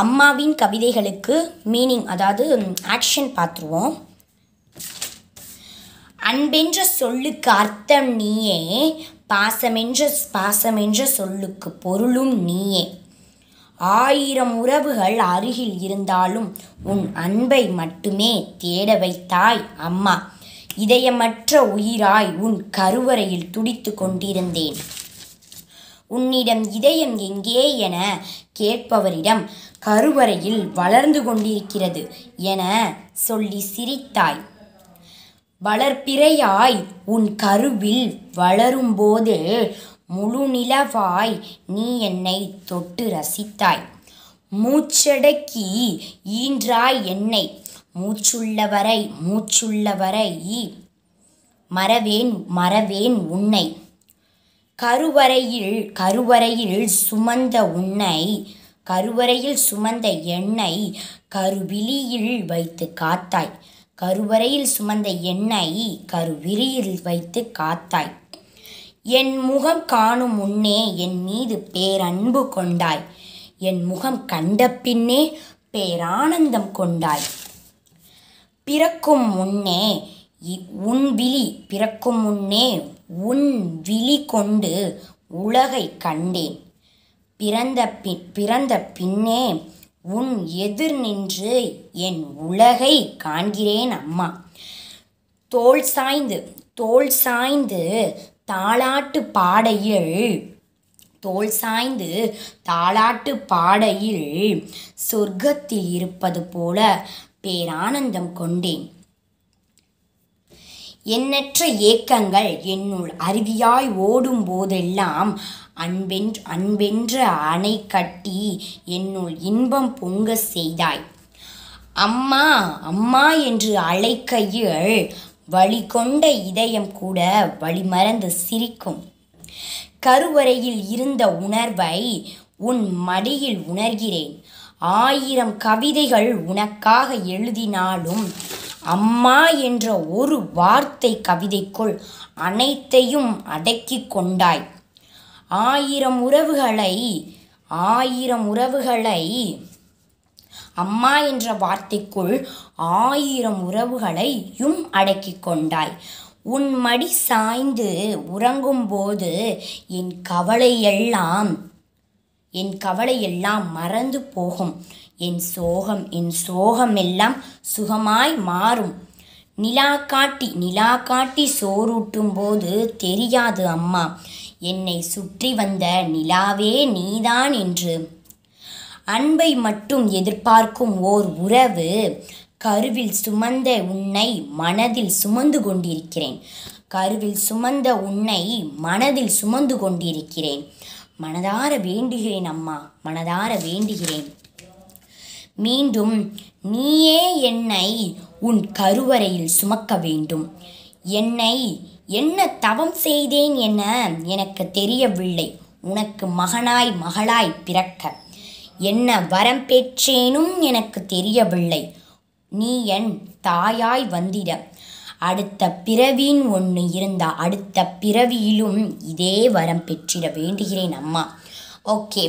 அம்மாவின் கவிதைகளுக்கு மீனிங் அதாவது ஆக்ஷன் பார்த்துருவோம் அன்பென்ற சொல்லுக்கு அர்த்தம் நீயே பாசமென்ற பாசமென்ற சொல்லுக்கு பொருளும் நீயே ஆயிரம் உறவுகள் அருகில் இருந்தாலும் உன் அன்பை மட்டுமே தேட வைத்தாய் அம்மா இதயமற்ற உயிராய் உன் கருவறையில் துடித்து கொண்டிருந்தேன் உன்னிடம் இதயம் எங்கே என கேட்பவரிடம் கருவறையில் வளர்ந்து கொண்டிருக்கிறது என சொல்லி சிரித்தாய் வளர்ப்பிறையாய் உன் கருவில் வளரும்போது முழு நிலவாய் நீ என்னை தொட்டு ரசித்தாய் மூச்சடக்கி ஈன்றாய் என்னை மூச்சுள்ளவரை மூச்சுள்ளவரை மறவேன் மறவேன் உன்னை கருவறையில் கருவறையில் சுமந்த உன்னை கருவறையில் சுமந்த எண்ணெய் கருவிழியில் வைத்து காத்தாய் கருவறையில் சுமந்த எண்ணெய் கருவிழியில் வைத்து காத்தாய் என் முகம் காணும் முன்னே என் மீது பேரன்பு கொண்டாய் என் முகம் கண்ட பின்னே பேரானந்தம் கொண்டாய் பிறக்கும் முன்னே உன் விழி பிறக்கும் முன்னே உன் விழி கொண்டு உலகை கண்டேன் பிறந்த பின் பிறந்த பின்னே உன் எதிர் நின்று என் உலகை காண்கிறேன் அம்மா தோல் சாய்ந்து தோல் சாய்ந்து தாளாட்டு பாடையில் தோல் சாய்ந்து தாளாட்டு பாடையில் சொர்க்கத்தில் இருப்பது போல பேரானந்தம் கொண்டேன் எண்ணற்ற ஏக்கங்கள் என்னுள் அருவியாய் ஓடும் போதெல்லாம் அன்பென் அன்பென்ற அணை கட்டி என்னுள் இன்பம் பொங்க செய்தாய் அம்மா அம்மா என்று அழைக்கையில் வழி கொண்ட இதயம் கூட வழிமறந்து சிரிக்கும் கருவறையில் இருந்த உணர்வை உன் மடியில் உணர்கிறேன் ஆயிரம் கவிதைகள் உனக்காக எழுதினாலும் அம்மா என்ற ஒரு வார்த்தை கவிதைக்குள் அனைத்தையும் அடக்கி கொண்டாய் ஆயிரம் உறவுகளை ஆயிரம் உறவுகளை அம்மா என்ற வார்த்தைக்குள் ஆயிரம் உறவுகளையும் அடக்கி கொண்டாய் உன் மடி சாய்ந்து உறங்கும்போது என் கவலையெல்லாம் என் கவலை எல்லாம் மறந்து போகும் என் சோகம் என் சோகம் எல்லாம் சுகமாய் மாறும் நிலா காட்டி நிலா காட்டி சோறூட்டும் போது தெரியாது அம்மா என்னை சுற்றி வந்த நிலாவே நீதான் என்று அன்பை மட்டும் எதிர்பார்க்கும் ஓர் உறவு கருவில் சுமந்த உன்னை மனதில் சுமந்து கொண்டிருக்கிறேன் கருவில் சுமந்த உன்னை மனதில் சுமந்து கொண்டிருக்கிறேன் மனதார வேண்டுகிறேன் அம்மா மனதார வேண்டுகிறேன் மீண்டும் நீயே என்னை உன் கருவறையில் சுமக்க வேண்டும் என்னை என்ன தவம் செய்தேன் என எனக்கு தெரியவில்லை உனக்கு மகனாய் மகளாய் பிறக்க என்ன வரம் பெற்றேனும் எனக்கு தெரியவில்லை நீ என் தாயாய் வந்திட அடுத்த பிறவின்னு ஒன்று இருந்தால் அடுத்த பிறவியிலும் இதே வரம் பெற்றிட வேண்டுகிறேன் அம்மா ஓகே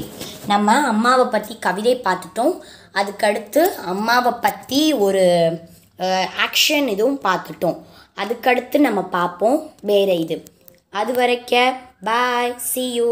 நம்ம அம்மாவை பற்றி கவிதை பார்த்துட்டோம் அதுக்கடுத்து அம்மாவை பற்றி ஒரு ஆக்ஷன் இதுவும் பார்த்துட்டோம் அதுக்கடுத்து நம்ம பார்ப்போம் வேறு இது அது வரைக்க பாய் சி யூ